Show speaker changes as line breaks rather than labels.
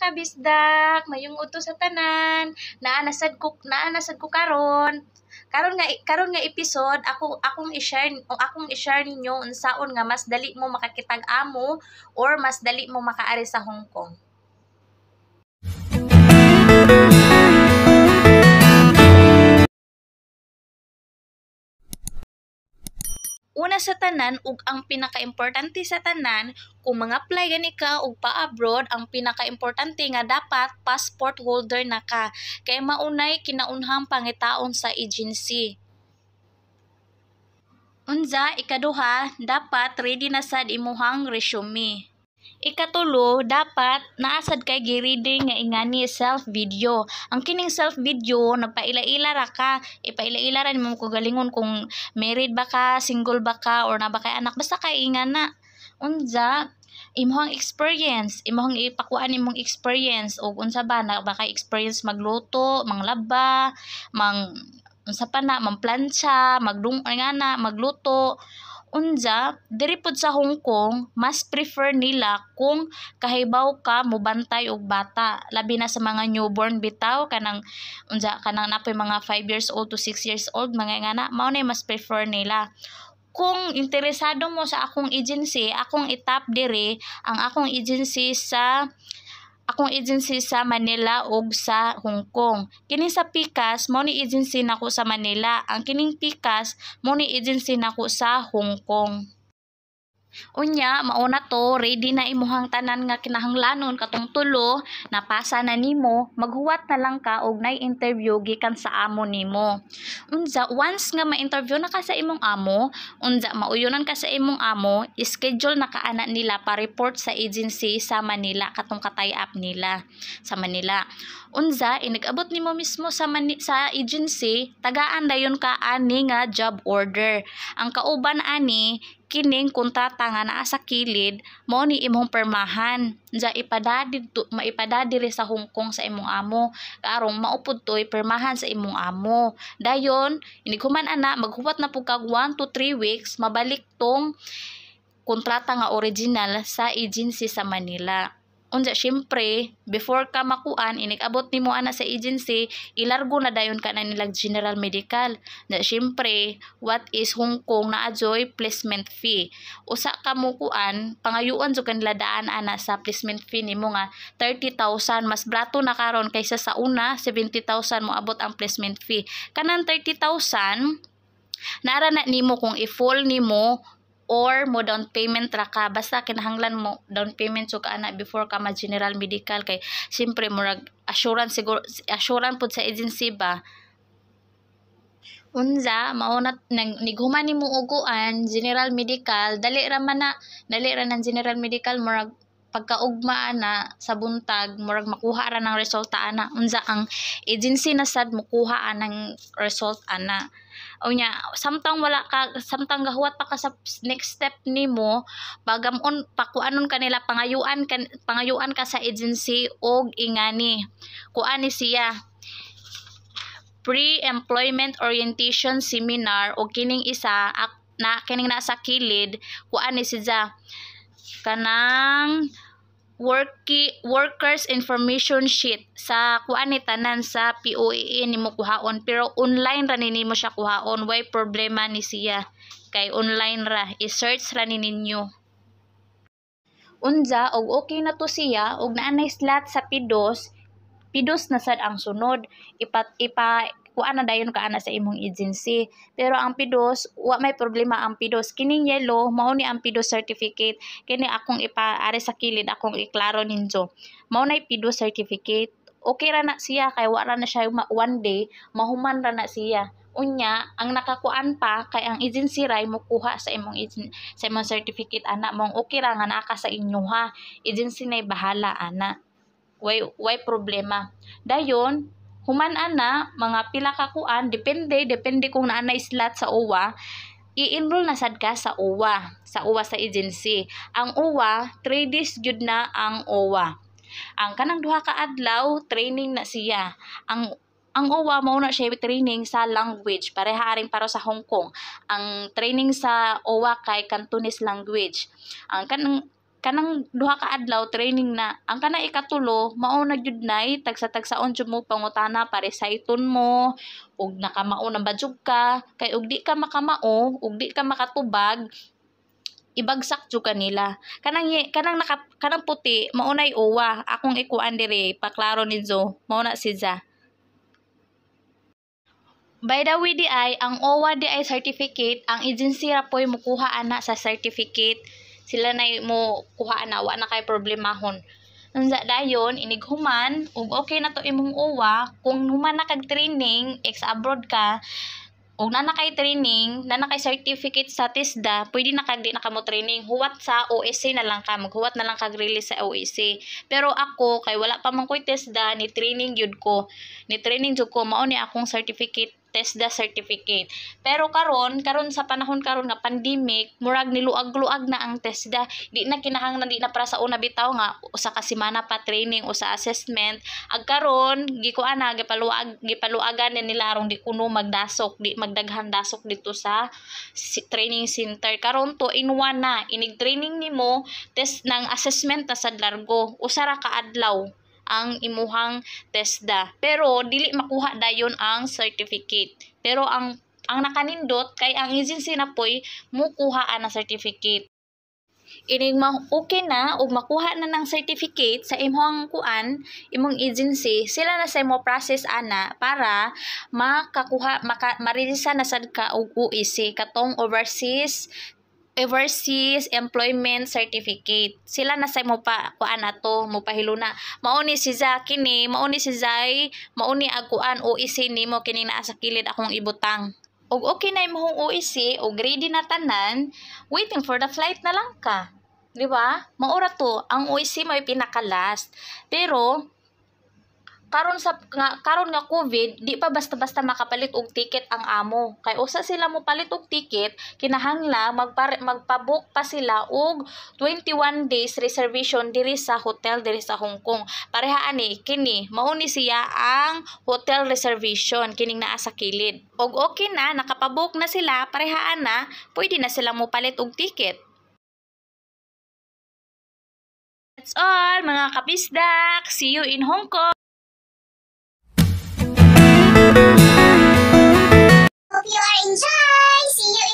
kabisdak, mayong uto sa tanan, naanasad ko naanasad ko karon. Karon nga karon nga episode ako akong i-share akong i-share ninyo unsaon nga mas dali mo makakitag amo or mas dali mo makaari sa Hong Kong. una sa tanan ug ang pinakaimportante sa tanan kung mga apply gani ka og pa-abroad ang pinakaimportante nga dapat passport holder na ka kay maunay kinaunhang pangitaon sa agency. Unza ikaduha dapat ready na sad imuhang resume. Ikatulo, dapat naasad kay gi-reading nga ingani self video. Ang kining self video nagpaila-ila ra ka, ipaila-ila ra nimo ko galingon kung married ba ka, single ba ka or na ba kay anak basta kay ingana. Unza imong experience, imong ipakuan imong experience og unsa ba na ba kay experience magluto, manglaba, mang unsa pa na, mamplansya, magdung ingana, magluto, unja diri pod sa Hong Kong mas prefer nila kung kahibaw ka mubantay og bata labi na sa mga newborn bitaw kanang unja kanang napoy mga 5 years old to 6 years old mga ngana mao na mas prefer nila kung interesado mo sa akong agency akong itap diri ang akong agency sa akong agency sa Manila ug sa Hong Kong. Kining sa PICAS mo ni agency nako sa Manila. Ang kining PICAS mo ni agency nako sa Hong Kong. Unya, mauna to, ready na imuhang tanan nga kinahanglanon katong tulo, napasa na nimo, maghuwat na lang ka og nay interview gikan sa amo nimo. Unsa once nga ma-interview na ka sa imong amo, unsa mauyonan ka sa imong amo, schedule na kaana nila pa report sa agency sa Manila katong katay-up nila sa Manila. Unsa inigabot nimo mismo sa mani- sa agency, tagaan dayon ka ani nga job order. Ang kauban ani kining kung tatanga naa sa kilid mo ni imong permahan ja ipadadi tu, maipadadiri sa Hong Kong sa imong amo karong maupod toy permahan sa imong amo dayon ini inighuman ana maghuwat na pug kag 1 to 3 weeks mabalik tong kontrata nga original sa agency sa Manila Unsa syempre before ka makuan inikabot nimo ana sa agency ilargo na dayon kana nilag general medical. Na syempre what is Hong Kong na adjoy placement fee. Usa ka mo pangayuan jud kanila daan ana sa placement fee nimo nga 30,000 mas brato na karon kaysa sa una 70,000 mo abot ang placement fee. Kanang 30,000 Nara na nimo kung i-fall nimo or mo down payment ra ka basta kinahanglan mo down payment so kaana before ka ma general medical kay siyempre murag assurance siguro assurance pud sa agency ba unza mauna nang nighuman nimo uguan general medical dali ra man na dali ra nang general medical murag pagkaugma na sa buntag murag makuha ra ng resulta ana unza ang agency na sad mukuha anang result ana o nya samtang wala ka samtang gahuwat pa ka sa next step nimo pagamon pakuanon kanila pangayuan kan, pangayuan ka sa agency og ingani kuan ni siya pre-employment orientation seminar o kining isa ak, na kining nasa kilid kuan ni siya kanang worki, workers information sheet sa kuan ni tanan sa POEA nimo kuhaon pero online ra ni ninimo siya kuhaon way problema ni siya kay online ra i-search ra ninyo unza og okay na to siya og naa na slot sa pidos pidos na sad ang sunod ipat ipa kuha na dayon ka ana sa imong agency pero ang pidos wa may problema ang pidos kining yellow mao ni ang pidos certificate kini akong ipaari sa kilid akong iklaro ninyo mao nay pidos certificate okay ra na siya kay wa ra na siya one day mahuman ra na siya unya ang nakakuan pa kay ang agency ray mo kuha sa imong sa imong certificate ana mong okay ra nga naa ka sa inyo ha agency nay bahala ana way way problema dayon human ana mga pila ka kuan depende depende kung naa na slot sa uwa i-enroll na sad ka sa uwa sa uwa sa agency ang uwa 3 days jud na ang uwa ang kanang duha ka adlaw training na siya ang ang OWA mao na siya training sa language pareha rin para sa Hong Kong ang training sa OWA kay Cantonese language ang kanang kanang duha ka adlaw training na ang kana ikatulo mao na jud nay tagsa tagsaon jud mo pangutana pare sa iton mo ug nakamao na badyog ka kay ug di ka makamao ug di ka makatubag ibagsak jud kanila kanang kanang naka, kanang puti mao nay uwa akong ikuan dire paklaro ni Jo mao na si Ja By the way, di ay, ang OWA di ay certificate, ang agency ra po'y mukuha ana sa certificate sila na mo kuha na wa na kay problemahon unsa dayon inig human ug okay na to imong uwa kung human na kag training ex abroad ka ug na nakay training na nakay certificate sa TISDA pwede na kag di na kamo training huwat sa OSC na lang ka maghuwat na lang kag release sa OSC pero ako kay wala pa man koy TISDA ni training jud ko ni training jud ko mao ni akong certificate TESDA certificate. Pero karon karon sa panahon karon nga pandemic, murag niluag-luag na ang TESDA. Di na kinahanglan di na para sa una bitaw nga usa ka semana pa training usa assessment. Ag karon gikuan na gipaluag gipaluagan ni nila aron di kuno magdasok, di magdaghan dasok dito sa training center. Karon to in one na inig training nimo test ng assessment ta sa largo. Usara ka adlaw ang imuhang TESDA. Pero dili makuha dayon ang certificate. Pero ang ang nakanindot kay ang agency na poy mukuhaan ana certificate ining okay na ug makuha na ng certificate sa imong kuan imong agency sila na sa imo process ana para makakuha maka, marilisa na sad ka og UEC katong overseas overseas employment certificate. Sila na say mo pa kuan ato mo pahiluna. Mauni si za ni, mauni si Zay, mauni aguan o isini e mo kini naa sa kilid akong ibutang. Og okay na imong OEC og ready na tanan, waiting for the flight na lang ka. Di ba? Maura to, ang OEC may pinaka last. Pero karon sa nga karon nga COVID di pa basta-basta makapalit og ticket ang amo kay usa sila mo palit og ticket kinahangla magpare magpabook pa sila og 21 days reservation diri sa hotel diri sa Hong Kong pareha ani kini mao ni siya ang hotel reservation kining naa sa kilid og okay na nakapabook na sila pareha na pwede na sila mo palit og ticket That's all mga kapisdak. See you in Hong Kong. hope you are enjoying. See you